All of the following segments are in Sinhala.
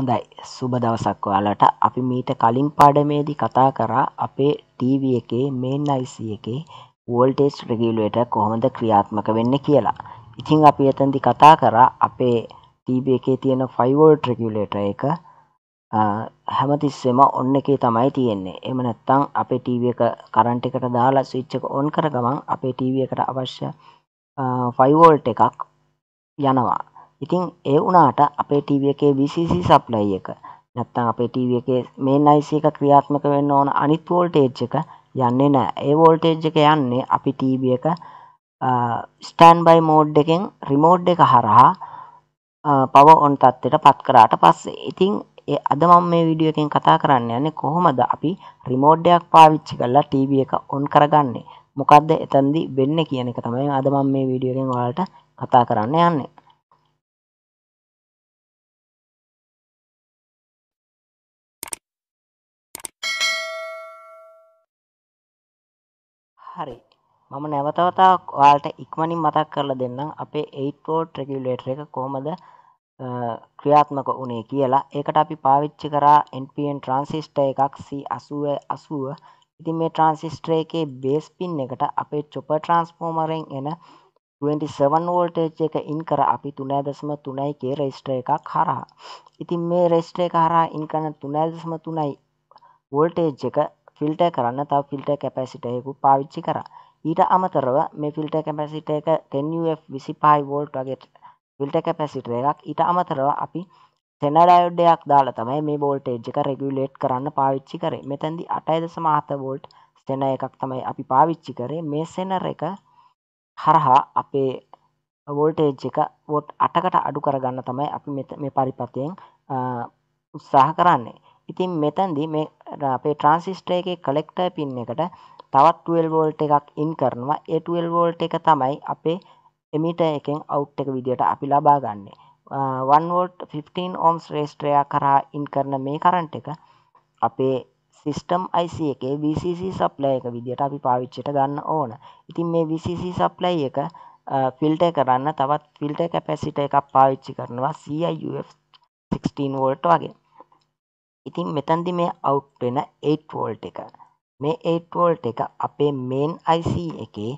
හොඳයි සුබ දවසක් ඔයාලට අපි මීට කලින් පාඩමේදී කතා කරා අපේ ටීවී එකේ මේන් IC එකේ වෝල්ටේජ් රෙගියුලේටර් කොහොමද ක්‍රියාත්මක වෙන්නේ කියලා. ඉතින් අපි එතෙන්දී කතා කරා අපේ ටීවී එකේ තියෙන 5 වෝල්ට් රෙගියුලේටර් එක හැමතිස්සෙම ඔන්න එකේ තමයි තියෙන්නේ. එහෙම නැත්නම් අපේ ටීවී එක කරන්ට් එකට දාලා ස්විච් එක ඔන් කර ගමන් අපේ ටීවී එකට අවශ්‍ය 5 වෝල්ට් එකක් යනවා. ඉතින් ඒ වුණාට අපේ ටීවී එකේ VCC සප්ලයි එක නැත්තම් අපේ ටීවී එකේ මේන් IC එක ක්‍රියාත්මක වෙන්න ඕන අනිත් වෝල්ටේජ් එක යන්නේ නැහැ. ඒ වෝල්ටේජ් එක යන්නේ අපි ටීවී එක ස්ටෑන් බයි මෝඩ් එකෙන් රිමෝඩ් එක හරහා පව ඔන් තත්ත්වයට පත් කරාට පස්සේ ඉතින් ඒ අද මම මේ වීඩියෝ එකෙන් කතා කරන්න යන්නේ කොහොමද අපි රිමෝඩ් එකක් පාවිච්චි කරලා ටීවී එක ඔන් කරගන්නේ මොකද්ද එතනදී වෙන්නේ කියන එක තමයි අද මම මේ වීඩියෝ එකෙන් ඔයාලට කතා කරන්න යන්නේ හරි මම නැවතවතාවක් ඔයාලට ඉක්මනින් මතක් කරලා දෙන්නම් අපේ ඒෝට් රෙගිලේටර එක කොහොමද ක්‍රියාත්මක වනේ කියලා ඒකට අපි පාවිච්චි කරා එන්පන් ට්‍රන්සිිස්ට එකක් සි අසුව අසුව ඉතින් මේ ට්‍රන්සිිස්ට්‍ර එකේ බේස් පින් එකට අපේ චොප ට්‍රන්ස්පෝර්මරෙන් එන 27 වෝල්ටේජ් එක ඉන් කර අපි තුනෑ දසම තුනයිගේ රෙස්ට්‍ර එකක් හරහා ඉතින් මේ රෙස්ට්‍රේ එක හරහා ඉන් කරන තුනෑ දසම තුනයි වෝල්ටේජ් එක ෆිල්ට කරන්න තව ෆිල්ට කැපැසිටයකු පාවිච්චි කර ඊට අමතරව මේ ෆිල්ට කැපැසිට එක 10F විසි පයි වෝල්ට් වගේ ෆිල්ට කැපැසිට එකක් ඊට අමතරව අපි සෙනඩයෝඩ්ඩයක් දාලා තමයි මේ බෝල්ට එජ් එක රෙගුලේට් කරන්න පාවිච්චි කරේ මෙතැදි අටයිදස මහත වෝල්ට් සෙන එකක් තමයි අපි පාවිච්චි කරේ මේ සෙනර එක හරහා අපේ වෝල්ටේජ් එක වොට් අටකට අඩු කරගන්න තමයි අපි මෙ පරිපතයෙන් උත්සාහ කරන්නේ ඉතින් මෙතැන්දි මේ අපේ ට්‍රන්සිස්ටර් එකේ කලෙක්ටර් පින් එකට තවත් 12 වෝල්ට් එකක් ඉන් කරනවා ඒ 12 වෝල්ට් එක තමයි අපේ එමිටර් එකෙන් අවුට් එක විදියට අපි ලබා ගන්නෙ 1 වෝල්ට් 15 ඕම්ස් රෙජිස්ටරය කරා ඉන් කරන මේ කරන්ට් එක අපේ සිිස්ටම් IC එකේ VCC සප්ලය එක විදියට අපි පාවිච්චයට ගන්න ඕන ඉතින් මේ VCC සප්ලයි එක ෆිල්ට කරන්න තවත් ෆිල්ට කැපැසිට එකක් පාවිච්චි කරනවා CIUF 16 වෝල්ට් වගේ ඉතින් මෙතැනදි මේ අවුට් වෙන 8 වෝල්ට් එක. මේ 8 වෝල්ට් එක අපේ මේන් IC එකේ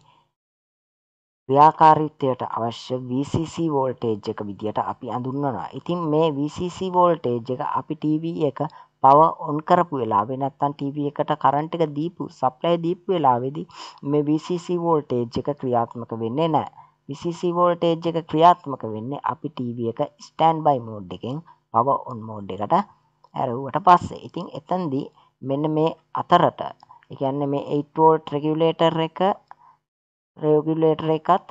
ක්‍රියාකාරීත්වයට අවශ්‍ය VCC වෝල්ටේජ් එක විදිහට අපි අඳුන්වනවා. ඉතින් මේ VCC වෝල්ටේජ් එක අපි TV එක පව ඔන් කරපු වෙලාවේ නැත්තම් TV එකට කරන්ට් එක දීපු සප්ලයි දීපු වෙලාවේදී මේ VCC වෝල්ටේජ් එක ක්‍රියාත්මක වෙන්නේ නැහැ. VCC වෝල්ටේජ් එක ක්‍රියාත්මක වෙන්නේ අපි TV එක ස්ටෑන්ඩ් බයි මෝඩ් එකෙන් පව ඔන් මෝඩ් එකට ඇරව්වට පස්සේ. ඉතින් එතනදී මෙන්න මේ අතරට ඒ කියන්නේ මේ 8 volt regulator එක regulator එකත්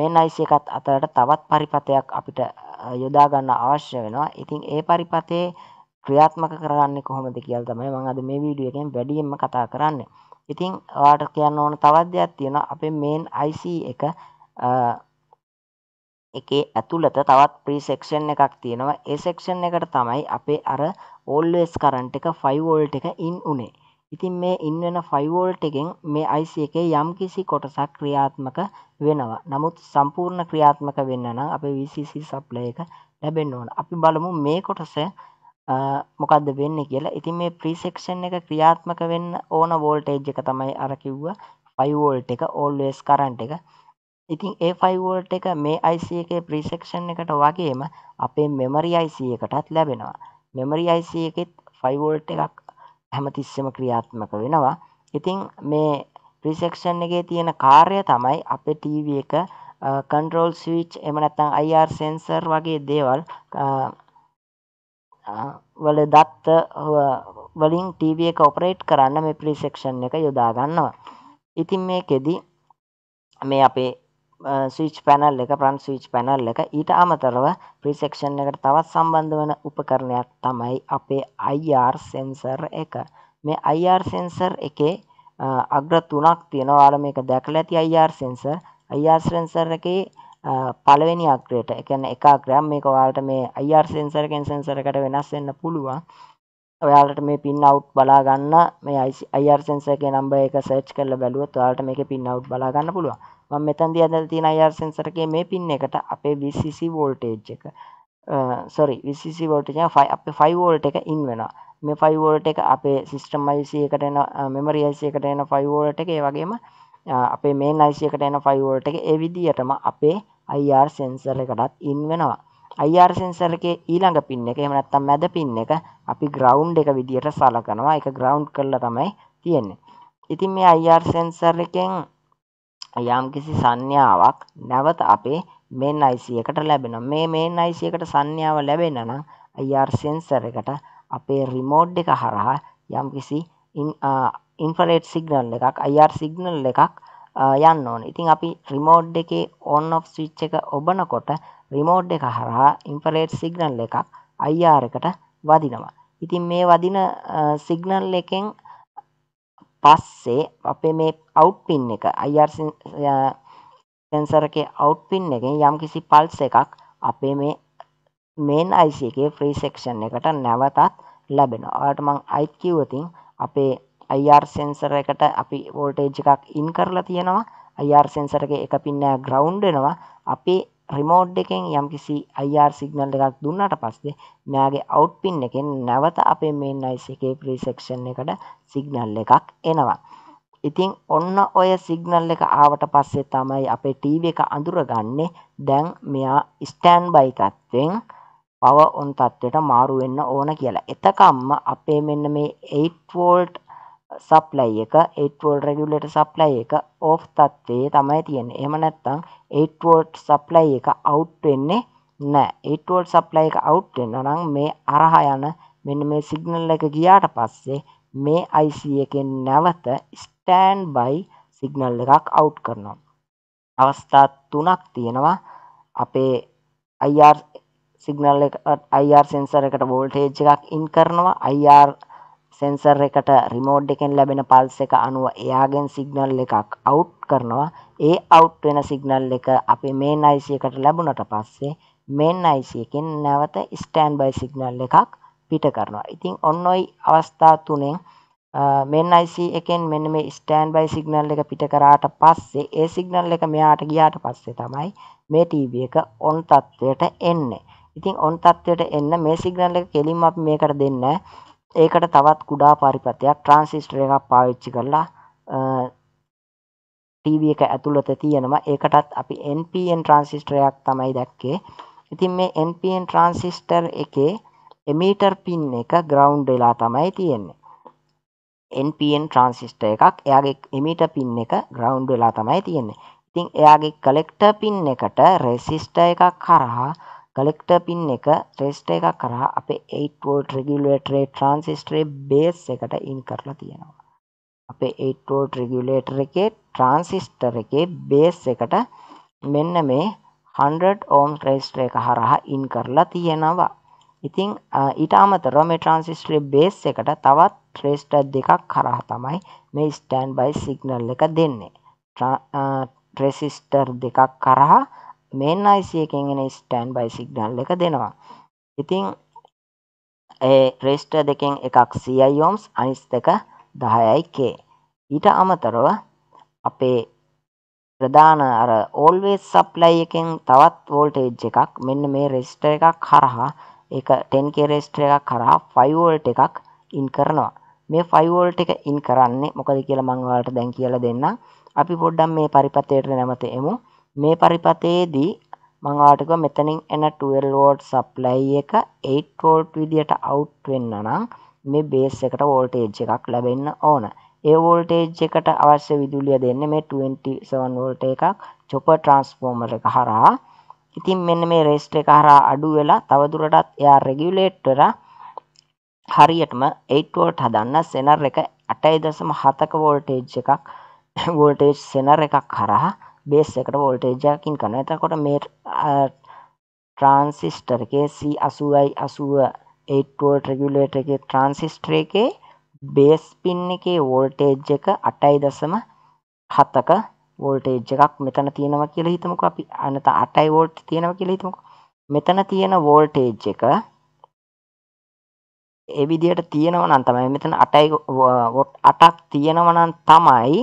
main IC එකත් අතරට තවත් පරිපථයක් අපිට යොදා ගන්න අවශ්‍ය වෙනවා. ඉතින් ඒ පරිපථයේ ක්‍රියාත්මක කරන්නේ කොහොමද කියලා තමයි මම අද මේ වීඩියෝ එකෙන් වැඩියෙන්ම කතා කරන්නේ. ඉතින් ඔයාලට කියන්න ඕන තවත් දෙයක් තියෙනවා. අපේ main IC එක එකේ ඇතුළත තවත් ප්‍රීසෙක්ෂන් එකක් තියෙනවා ඒ සෙක්ෂන් එකට තමයි අපේ අර ඕල්ස් කරන්ට එක ෆයිවෝල්ට එක ඉන් උනේ ඉතින් මේ ඉන්වෙන ෆයිවෝල්ට එකෙන් මේ අයිසි එකේ යම් කිසි කොටසක් ක්‍රියාත්මක වෙනවා නමුත් සම්පූර්ණ ක්‍රියාත්මක වෙන්න නම් අප විසිසි සප්ලය එක ලැබෙන්න්න ඕන අපි බලමු මේ කොටස මොකක්ද වෙන්න කියලා ඉතින් මේ ප්‍රීසෙක්ෂන් එක ක්‍රියාත්මක වෙන්න ඕන වෝල්ටේජ් එක තමයි අරකිව්ව ෆයිවෝල්ට එක ඕල්ස් කරන්ට එක ඉතින් ඒ ෆයිවෝල්ට එක මේ අයිසි එක ප්‍රීසෙක්ෂන් එකට වගේම අපේ මෙමරි අයිසි එකටත් ලැබෙනවා මෙමරි අයිසි එකෙත් ෆයිවෝල්ට එකක් හැමතිස්සම ක්‍රියාත්මක වෙනවා ඉතිං මේ ප්‍රිසෙක්ෂන් එකේ තියෙන කාර්ය තමයි අපේ ටීව එක කන්ටරෝල් ස්විච් එමනත්තං අයිR සෙන්සර් වගේ දේවල් වල දත්ත වලින් ටීව එක ඔපරේට් කරන්න මේ ප්‍රිසෙක්ෂන් එක යොදාගන්නවා ඉතින් මේකෙදී මේ අපේ ස්විච් පැනල් එක ප්‍රන්ට් ස්විච් පැනල් එක ඊට අමතරව ප්‍රිසෙක්ෂන් එකට තවත් සම්බන්ධ වන උපකරණයක් තමයි අපේ අයිR සෙන්සර් එක මේ අයිR සෙන්සර් එකේ අග්‍ර තුනක් තියෙනවාල මේක දැකල ඇති අයිR සෙන්සර් අයිR සෙන්සර් එකේ පළවෙනි අග්‍රයට එකන එක ග්‍රම් මේක වාලට මේ අයිR සෙන්සර්කෙන් සෙන්සරකට වෙනස් වෙන්න පුළුවන් ඔයාලට මේ පින් අවු් බලාගන්න මේ අයිR සෙන්සර්ගේ නම්බ එක සර්ච් කරල බැලුවත් යාලට මේක පින් අවු් බලාගන්න පුළුවන් මම මෙතන් දියදල තියෙන අයර් සෙන්සරගේ මේ පින් එකට අපේ විසිසි වෝල්ටේජ් එක සොරි විසිසි වෝල්ටජ ෆයි අප ෆයිවෝල්ට එක ඉන් වෙන මේ ෆයිවෝල්ට එක අපේ සිිස්ටම් අයිසියකට එන මෙමරියසියකට එන ෆයිවෝල්ට එක වගේම අපේ මේ අයිසියකට එන ෆයිවෝල්ට එක එවිදිටම අපේ අයිර් සෙන්සර එකටත් ඉන් වෙනවා අයිර් සෙන්සර් එක ඊළඟ පින් එක එමනත්තම් මැද පින් එක අපි ග්‍රවන්් එක විදිහට සලකනවා එක ග්‍රවන්් කරල තමයි තියෙන්නේ ඉතින් මේ අයිර් සෙන්සර් එකෙන් යම්කිසි සංඥාවක් නැවත අපේ මෙන් අයිසියකට ලැබෙන මේ මෙන් අයිසියකට සංඥාව ලැබෙන නම් අයිR සෙන්සර් එකට අපේ රිමෝඩ් එක හරහා යම්කිසි ඉන්ෆරේට් සිගනල් එකක් අයිR සිගනල් එකක් යන්න ඕන ඉතින් අපි රිමෝඩ් එකේ ඔන්න ඔෆ් ස්විච් එක ඔබනකොට රිමෝඩ් එක හරහා ඉන්ෆරේට් සිගනල් එකක් අයිR එකට වදිනවා ඉතින් මේ වදින සිගනල් එකෙන් පස්සේ අපේ මේ අවුට් පින් එක IR සෙන්සර් එකේ අවුට් පින් එකෙන් යම්කිසි පල්ස් එකක් අපේ මේ මේන් IC එකේ ෆ්‍රී සෙක්ෂන් එකට නැවතත් ලැබෙනවා. ඔයාලට මම අයිත් කිව්වතින් අපේ IR සෙන්සර් එකට අපි වෝල්ටේජ් එකක් ඉන් කරලා තියෙනවා IR සෙන්සර් එකේ එක පින් නෑ ග්‍රවුන්ඩ් වෙනවා. අපේ රිමෝට් එකෙන් යම්කිසි IR සිග්නල් එකක් දුන්නට පස්සේ මෙයාගේ අවුට් පින් එකෙන් නැවත අපේ මේන් අයිස් එකේ ප්‍රීසෙක්ෂන් එකට සිග්නල් එකක් එනවා. ඉතින් ඔන්න ඔය සිග්නල් එක ආවට පස්සේ තමයි අපේ ටීව එක අඳුරගන්නේ දැන් මෙයා ස්ටෑන් බයි තත්ත්වෙන් පව ඔන් තත්ත්වයට මාරුවෙන්න ඕන කියලා. එතකම්ම අපේ මෙන්න මේ 8 වෝල්ට් සප්ලයි එක 8වෝල් රෙගුලට සප්ලයි එක ඕ් තත්වේ තමයි තියෙන එහම නැත්තං 8වෝට් සප්ලයි එක අවුට්වෙන්නේ නෑ 8වෝල් සප්ලයි එක අවුට්ෙන් නම් මේ අරහා යන මෙන්න මේ සිගනල් එක ගියාට පස්සේ මේ අයිC එකෙන් නැවත ස්ටෑන් බයි සිගනල් එකක් අවු් කරනවා අවස්ථා තුනක් තියෙනවා අපේ අයිR සිගනල් අයිR සෙන්සර එකට වෝල්ටේජ් එකක් ඉන් කරනවා අයිR සෙන්සර් එකට රිමෝඩ් එකෙන් ලැබෙන පල්ස එක අනුව එයාගෙන් සිග්නල් එකක් අවුට් කරනවා ඒ අවුට් වෙන සිග්නල් එක අපි මේන් අයිසියකට ලැබුණට පස්සේ මෙන් අයිසියකින් නැවත ස්ටෑන් බයි සිග්නල් එකක් පිට කරනවා ඉතිං ඔන්න ඔයි අවස්ථා තුනෙන් මෙන් අයිසි එකෙන් මෙන්න මේ ස්ටෑන් බයි සිග්නල් එක පිට කරාට පස්සේ ඒ සිග්නල් එක මෙයාට ගියාට පස්සේ තමයි මේ ටීබ එක ඔන් තත්ත්වයට එන්නේ ඉතින් ඔන් තත්ත්වයට එන්න මේ සිග්නල් එක කෙලින් අප මේකට දෙන්න ඒකට තවත් කුඩා පරිපතයක් ට්‍රන්සිස්ටර එකක් පාවිච්චි කරලා ටීව එක ඇතුළත තියෙනවා ඒකටත් අපි NPN ට්‍රන්සිස්ටරයක් තමයි දැක්කේ ඉතින් මේ NPN ට්‍රන්සිස්ටර් එකේ එමීටර් පින් එක ග්‍රවුන්් වෙලා තමයි තියෙන්නේ NPN ට්‍රන්සිස්ට එකක් එයාගේ එමිට පින් එක ග්‍රවුන්් වෙලා තමයි තියෙන්නේ ඉතින් එයාගේ කලෙක්ට පින් එකට රෙසිස්ට එකක් කරහා කලෙක්ටර් පින් එක ටෙස්ට් එකක් කරා අපේ 8 වෝල්ට් රෙගියුලේටරේ ට්‍රාන්සිස්ටරේ බේස් එකට ඉන් කරලා තියෙනවා. අපේ 8 වෝල්ට් රෙගියුලේටර එකේ ට්‍රාන්සිස්ටර් එකේ බේස් එකට මෙන්න මේ 100 ඕම් රෙජිස්ටර් එක හරහා ඉන් කරලා තියෙනවා. ඉතින් ඊට අමතරව මේ ට්‍රාන්සිස්ටරේ බේස් එකට තවත් රෙජිස්ටර් දෙකක් හරහා තමයි මේ ස්ටෑන්ඩ් බයි සිග්නල් එක දෙන්නේ. රෙසිස්ටර් දෙකක් කරහා මේන් අයිසි එකෙන් එන ස්ටෑන් බයි සිග්නල් එක දෙනවා ඉතිං ඒ රෙස්ට දෙකෙන් එකක් සියයෝම්ස් අනිස් දෙක දහයයිකේ ඊට අමතරව අපේ ප්‍රධාන අර ඕල්වේස් සප්ලයි එකෙන් තවත් වෝල්ටේජ් එකක් මෙන්න මේ රෙස්ට එකක් හරහා එක ටෙන්කේ රෙස්ට එකක් කරහා ෆයිවෝල්ට එකක් ඉන් කරනවා මේ ෆයිවෝල්ට එක ඉන් කරන්නේ මොකද කියලා මංවාලට දැන් කියලා දෙන්න අපි පොඩ්ඩම් මේ පරිපතයට නැමත එමු මේ පරිපථයේදී මං ආටක මෙතනින් එන 12 වෝල්ට් සප්ලයි එක 8 වෝල්ට් විදියට අවුට් වෙන්න නම් මේ බේස් එකට වෝල්ටේජ් එකක් ලැබෙන්න ඕන. ඒ වෝල්ටේජ් එකට අවශ්‍ය විදුලිය දෙන්නේ මේ 27 වෝල්ට් එකක් චොපර් ට්‍රාන්ස්ෆෝමර් එක හරහා. ඉතින් මෙන්න මේ රෙජිස්ටර් එක හරහා අඩු වෙලා තවදුරටත් එයා රෙගියුලේට් වෙලා හරියටම 8 වෝල්ට් හදන්න සෙනර් එක 8.7ක වෝල්ටේජ් එකක් වෝල්ටේජ් සෙනර් එකක් හරහා බේස් එකට වෝල්ටේජයක් ඉන් කරන එතකොට මේ ට්‍රාන්සිිස්ටර් එක සි අසුවයි අසුව ඒටෝල් රෙගුලේට එක ට්‍රාන්සිිස්ට්‍ර එකේ බේස් පින් එකේ වෝල්ටේජ් එක අටයි දසම හත්තක වෝල්ටේජ් එකක් මෙතන තියෙනවා කියල හිතමක අපි අනත අටයි වෝල්ට් තියෙනව කියල හිතමක මෙතන තියෙන වෝල්ටේජ් එක එවිදියට තියෙනවනන් තමයි මෙතන අටයි අටක් තියෙනවනන් තමයි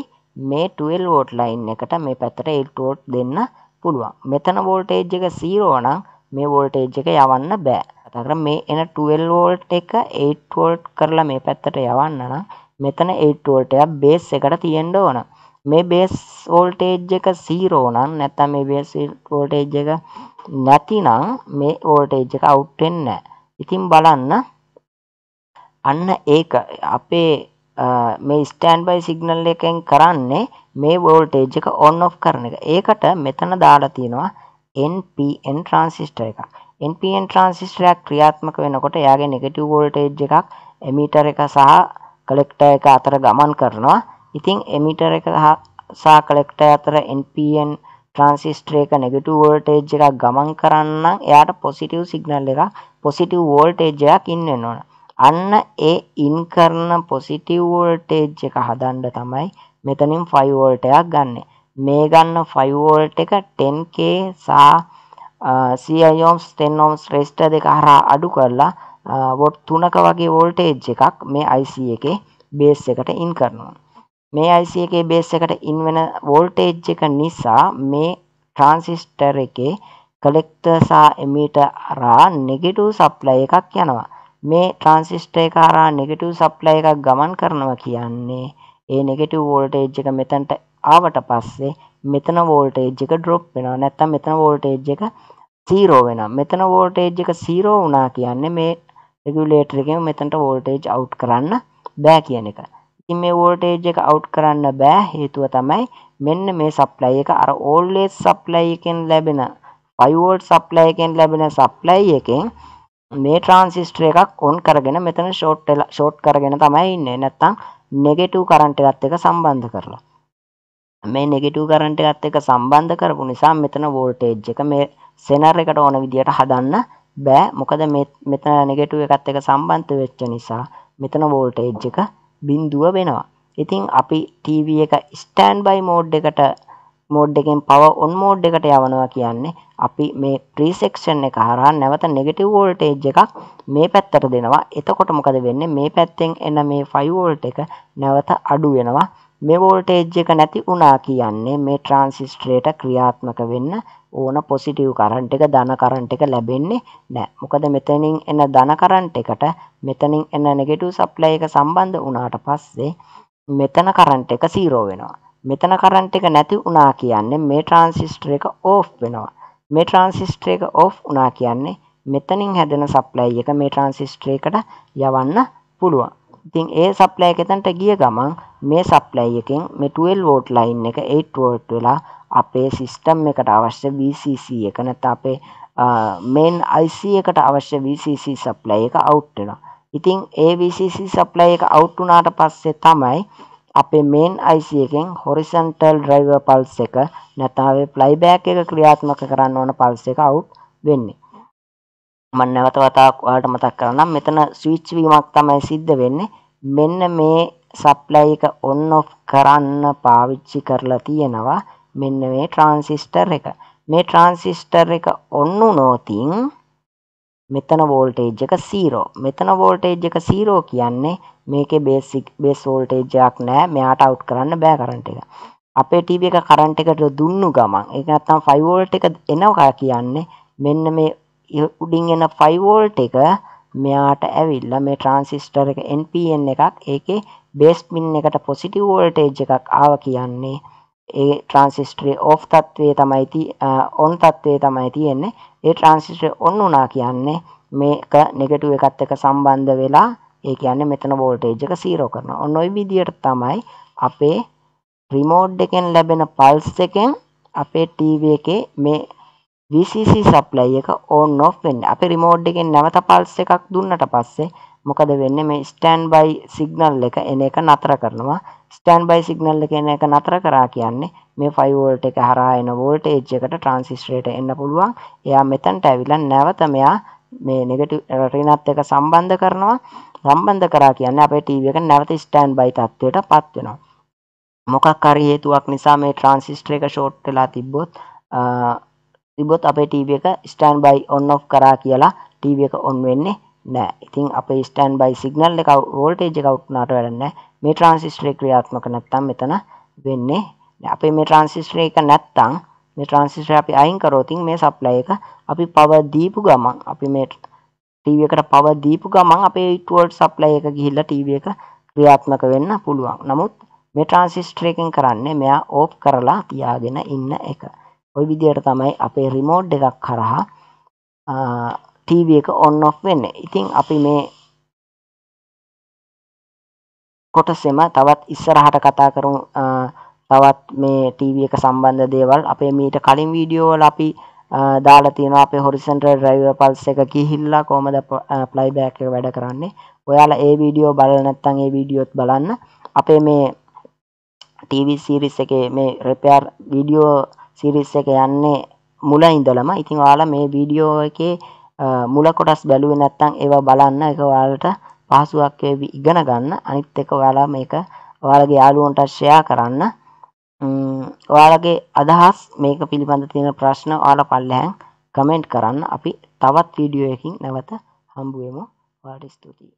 මේ 12 වෝල්ට් ලයින් එකට මේ පැත්තට 8 වෝල්ට් දෙන්න පුළුවන්. මෙතන වෝල්ටේජ් එක 0 නම් මේ වෝල්ටේජ් එක යවන්න බෑ. කතා කරා මේ එන 12 වෝල්ට් එක 8 වෝල්ට් කරලා මේ පැත්තට යවන්න නම් මෙතන 8 වෝල්ට් එකක් බේස් එකට තියෙන්න ඕන. මේ බේස් වෝල්ටේජ් එක 0 නම් නැත්නම් මේ බේස් වෝල්ටේජ් එක නැතිනම් මේ වෝල්ටේජ් එක අවුට් වෙන්නේ නැහැ. ඉතින් බලන්න අන්න ඒක අපේ මේ ස්ටෑන් බයි සිගනල් එකෙන් කරන්නේ මේ වෝල්ටේජ් එක ඔන් ඔෆ් කරන එක ඒකට මෙතන දාලා තියෙනවා NPN ට්‍රන්සිස්ටර් එකක් NPN ට්‍රන්සිස්ටරයක් ක්‍රියාත්මක වෙනකොට එයාගේ නෙගටිව් වෝල්ටේජ් එකක් එමීටර් එක සහ කලෙක්ටර් එක අතර ගමන් කරනවා ඉතින් එමීටර් එක සහ කලෙක්ටර් අතර NPN ට්‍රන්සිස්ටර් එක නෙගටිව් වෝල්ටේජ් එකක් ගමන් කරන්න එයාට පොසිටිව් සිගනල් එකක් පොසිටිව් වෝල්ටේජ් එකක් ඉන්න වෙනවා අන්න ඒ ඉන් කරන පොසිටිව් වෝල්ටේජ් එක හදන්න තමයි මෙතනින් 5 වෝල්ට් එකක් ගන්න. මේ ගන්න 5 වෝල්ට් එක 10k සා 100 ohms 10 ohms resistor දෙක හරහා අඩු කරලා වොට් 3ක වගේ වෝල්ටේජ් එකක් මේ IC එකේ බේස් එකට ඉන් කරනවා. මේ IC එකේ බේස් එකට ඉන් වෙන වෝල්ටේජ් එක නිසා මේ ට්‍රාන්සිස්ටර් එකේ කලෙක්ටර් සහ එමීටර් හරහා නෙගටිව් සප්ලයි එකක් යනවා. මේ ට්‍රාන්සිස්ටර් එක හරහා නෙගටිව් සප්ලයි එකක් ගමන් කරනවා කියන්නේ ඒ නෙගටිව් වෝල්ටේජ් එක මෙතනට ආවට පස්සේ මෙතන වෝල්ටේජ් එක ඩ්‍රොප් වෙනවා නැත්තම් මෙතන වෝල්ටේජ් එක 0 වෙනවා මෙතන වෝල්ටේජ් එක 0 වුණා කියන්නේ මේ රෙගියුලේටර් එකෙන් මෙතනට වෝල්ටේජ් අවුට් කරන්න බෑ කියන එක. ඉතින් මේ වෝල්ටේජ් එක අවුට් කරන්න බෑ හේතුව තමයි මෙන්න මේ සප්ලයි එක අර ඕල්වේස් සප්ලයි එකෙන් ලැබෙන 5 වෝල්ට් සප්ලයි එකෙන් ලැබෙන සප්ලයි එකෙන් මේ ට්‍රාන්සිස්ටර් එකක් ඔන් කරගෙන මෙතන ෂෝට් වෙලා ෂෝට් කරගෙන තමයි ඉන්නේ. නැත්තම් නෙගටිව් කරන්ට් එකත් එක්ක සම්බන්ධ කරලා. මේ නෙගටිව් කරන්ට් එකත් එක්ක සම්බන්ධ කරපු නිසා මෙතන වෝල්ටේජ් එක මේ සෙනර් එකට ඕන විදියට හදන්න බෑ. මොකද මේ මෙතන නෙගටිව් එකත් එක්ක සම්බන්ධ වෙච්ච නිසා මෙතන වෝල්ටේජ් එක බිඳුව වෙනවා. ඉතින් අපි TV එක ස්ටෑන්ඩ් බයි මෝඩ් එකට මෝඩ් එකෙන් පවර් ඔන් මෝඩ් එකට යවනවා කියන්නේ අපි මේ ට්‍රීසෙක්ෂන් එක හරහා නැවත නෙගටිව් වෝල්ටේජ් එකක් මේ පැත්තට දෙනවා එතකොට මොකද වෙන්නේ මේ පැත්තෙන් එන මේ 5 වෝල්ට් එක නැවත අඩු වෙනවා මේ වෝල්ටේජ් එක නැති වුණා කියන්නේ මේ ට්‍රාන්සිස්ටරේට ක්‍රියාත්මක වෙන්න ඕන පොසිටිව් කරන්ට් එක ධන කරන්ට් එක ලැබෙන්නේ නැහැ. මොකද මෙතනින් එන ධන කරන්ට් එකට මෙතනින් එන නෙගටිව් සප්ලයි එක සම්බන්ධ වුණාට පස්සේ මෙතන කරන්ට් එක 0 වෙනවා. මෙතන කරන්ට් එක නැති වුණා කියන්නේ මේ ට්‍රාන්සිස්ටර් එක ඕෆ් වෙනවා. මේ ට්‍රාන්සිස්ටර් එක ඔෆ් වුණා කියන්නේ මෙතනින් හැදෙන සප්ලයි එක මේ ට්‍රාන්සිස්ටර් එකට යවන්න පුළුවන්. ඉතින් ඒ සප්ලයි එක එතනට ගිය ගමන් මේ සප්ලයි එකෙන් මේ 12 වෝල්ට් ලයින් එක 8 වෝල්ට් වෙලා අපේ සිස්ටම් එකට අවශ්‍ය VCC එක නැත්නම් අපේ මේන් IC එකට අවශ්‍ය VCC සප්ලයි එක අවුට් වෙනවා. ඉතින් ඒ VCC සප්ලයි එක අවුට් වුණාට පස්සේ තමයි අපේ මේන් IC එකෙන් horizontal driver pulse එක නැත්නම් අපේ playback එක ක්‍රියාත්මක කරන්න ඕන pulse එක out වෙන්නේ. මම නැවත වතාවක් ඔයාලට මතක් කරනම් මෙතන switch වීමක් තමයි සිද්ධ වෙන්නේ. මෙන්න මේ supply එක on off කරන්න පාවිච්චි කරලා තියෙනවා. මෙන්න මේ transistor එක. මේ transistor එක on වුණොතින් මෙතන වෝල්ටේජ් එක 0. මෙතන වෝල්ටේජ් එක 0 කියන්නේ මේකේ බේසික් බේස් වෝල්ටේජ් එකක් නැහැ. මෙයාට අවුට් කරන්න බෑ කරන්ට් එක. අපේ TV එක කරන්ට් එකට දුන්නු ගමන් ඒක නැත්තම් 5 වෝල්ට් එක එනවා කියන්නේ මෙන්න මේ උඩින් එන 5 වෝල්ට් එක මෙයාට ඇවිල්ලා මේ ට්‍රාන්සිස්ටර් එක NPN එකක් ඒකේ බේස් පින් එකට පොසිටිව් වෝල්ටේජ් එකක් ආවා කියන්නේ ඒ ට්‍රන්සිස්ටරේ ඔෆ් තත්ත්වය තමයිති ඔන් තත්ත්වය තමයි තියෙන්නේ ඒ ට්‍රන්සිස්ටරේ ඔන්න වනා කියන්නේ මේක නෙගටුව එකත් එක සම්බන්ධ වෙලා ඒ කියන්න මෙතන වෝල්ටේජ් එක සීරෝ කරන ඔන්න ඔයි විදියට තමයි අපේ රිමෝඩ් එකෙන් ලැබෙන පල්ස් එකෙන් අපේ ටීව එකේ මේ VCC සප්ලයි එක ඕන් ඔෆ් වෙන්න අපේ රිමෝඩ් එකෙන් නැවත පල්ස් එකක් දුන්නට පස්සේ මොකද වෙන්නේ මේ ස්ටෑන්ඩ් බයි සිග්නල් එක එන එක නතර කරනවා ස්ටෑන්ඩ් බයි සිග්නල් එක එන එක නතර කරා කියන්නේ මේ 5 වෝල්ට් එක හරහා එන වෝල්ටේජ් එකට ට්‍රාන්සිස්ටරයට එන්න පුළුවන් එයා මෙතනට ඇවිල්ලා නැවත මෙයා මේ නෙගටිව් ඍණත් එක සම්බන්ධ කරනවා සම්බන්ධ කරා කියන්නේ අපේ ටීවී එක නැවත ස්ටෑන්ඩ් බයි තත්ත්වයටපත් වෙනවා මොකක් හරි හේතුවක් නිසා මේ ට්‍රාන්සිස්ටර් එක ෂෝට් වෙලා තිබ්බොත් තිබොත් අපේ ටීවී එක ස්ටෑන්ඩ් බයි ඔන් ඔෆ් කරා කියලා ටීවී එක ඔන් වෙන්නේ නෑ ඉතින් අප ස්ටන් බයි සිගනල් එක වෝල්ටේජ කවුට්නාට වැඩන්න මේ ට්‍රන්සිස්ට්‍රේ ක්‍රියාත්මක නැත්තම් මෙතන වෙන්නේ අපේ මේ ට්‍රන්සිස්ට්‍රේ එක නැත්තං මේ ට්‍රන්සිස්ට්‍ර අපි අයින් කරෝතින් මේ සප්ලය එක අපි පව දීපු ගමන් අපි මේ ටීව එකට පව දීපු ගමන් අපේ ඉටවෝල්ඩ් සප්ලය එක ගිහිල්ල ටීව එක ක්‍රියාත්මක වෙන්න පුළුවන් නමුත් මේ ට්‍රන්සිස්ට්‍රේකෙන් කරන්නේ මෙයා ඕප් කරලා තියාගෙන ඉන්න එක ඔය විදියට තමයි අපේ රිමෝඩ් එකක් කරහා ටීවී එක ඔන් ඔෆ් වෙන්න. ඉතින් අපි මේ කොටසෙම තවත් ඉස්සරහට කතා කරමු තවත් මේ ටීවී එක සම්බන්ධ දේවල් අපේ මීට කලින් වීඩියෝ වල අපි දාලා තියෙනවා අපේ හොරිසන්ටල් ඩ්‍රයිවර් පල්ස් එක ගිහිල්ලා කොහමද ප්ලයිබෑක් එක වැඩ කරන්නේ. ඔයාලා ඒ වීඩියෝ බලලා නැත්නම් ඒ වීඩියෝත් බලන්න. අපේ මේ ටීවී සීරීස් එකේ මේ රිපෙයාර් වීඩියෝ සීරීස් එක යන්නේ මුල ඉඳලම. ඉතින් ඔයාලා මේ වීඩියෝ එකේ මුල කොටස් බැලුවේ නැත්නම් ඒවා බලන්න ඒක ඔයාලට පහසුවක් වේවි ඉගෙන ගන්න. අනිත් එක ඔයාලා මේක ඔයාලගේ යාළුවන්ට ෂෙයා කරන්න. ඔයාලගේ අදහස් මේක පිළිබඳ තියෙන ප්‍රශ්න ඔයාලා පල්ලෙහාන් කමෙන්ට් කරන්න. අපි තවත් වීඩියෝ එකකින් නැවත හම්බු වෙමු. ඔයාලට ස්තුතියි.